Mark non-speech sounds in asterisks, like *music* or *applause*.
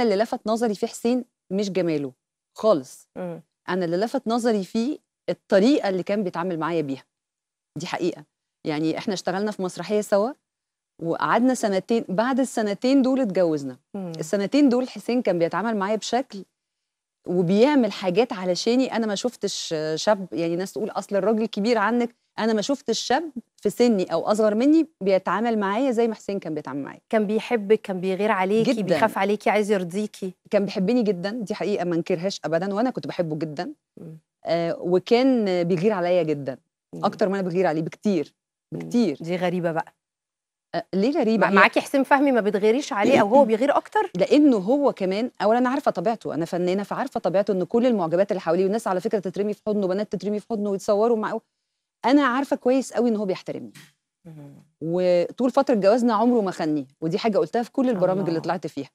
انا اللي لفت نظري في حسين مش جماله خالص م. انا اللي لفت نظري فيه الطريقه اللي كان بيتعامل معايا بيها دي حقيقه يعني احنا اشتغلنا في مسرحيه سوا وقعدنا سنتين بعد السنتين دول اتجوزنا م. السنتين دول حسين كان بيتعامل معايا بشكل وبيعمل حاجات علشاني انا ما شفتش شاب يعني ناس تقول اصل الراجل كبير عنك انا ما شفتش شاب في سني او اصغر مني بيتعامل معايا زي ما حسين كان بيتعامل معايا كان بيحبك كان بيغير عليكي جداً. بيخاف عليكي عايز يرضيكي كان بيحبني جدا دي حقيقه ما انكرهاش ابدا وانا كنت بحبه جدا آه وكان بيغير عليا جدا مم. اكتر ما انا بغير عليه بكتير بكتير مم. دي غريبه بقى آه، ليه غريبة؟ معاكي حسين فهمي ما بتغيريش عليه او هو *clears throat* بيغير اكتر؟ لانه هو كمان اولا انا عارفه طبيعته انا فنانه فعارفه طبيعته ان كل المعجبات اللي حواليه والناس على فكره تترمي في حضنه بنات تترمي في حضنه ويتصوروا معاه انا عارفه كويس قوي ان هو بيحترمني وطول فتره جوازنا عمره ما خانني ودي حاجه قلتها في كل البرامج اللي طلعت فيها